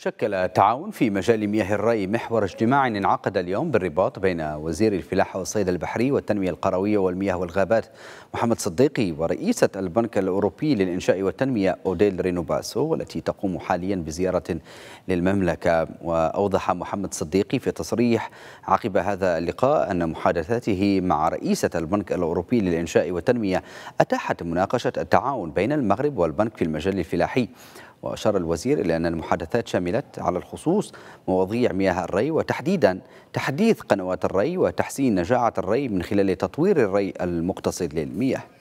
شكل التعاون في مجال مياه الري محور اجتماع انعقد اليوم بالرباط بين وزير الفلاحة والصيد البحري والتنمية القروية والمياه والغابات محمد صديقي ورئيسة البنك الأوروبي للإنشاء والتنمية أوديل رينوباسو والتي تقوم حاليا بزيارة للمملكة وأوضح محمد صديقي في تصريح عقب هذا اللقاء أن محادثاته مع رئيسة البنك الأوروبي للإنشاء والتنمية أتاحت مناقشة التعاون بين المغرب والبنك في المجال الفلاحي وأشار الوزير إلى أن المحادثات شملت على الخصوص مواضيع مياه الري وتحديدا تحديث قنوات الري وتحسين نجاعة الري من خلال تطوير الري المقتصد للمياه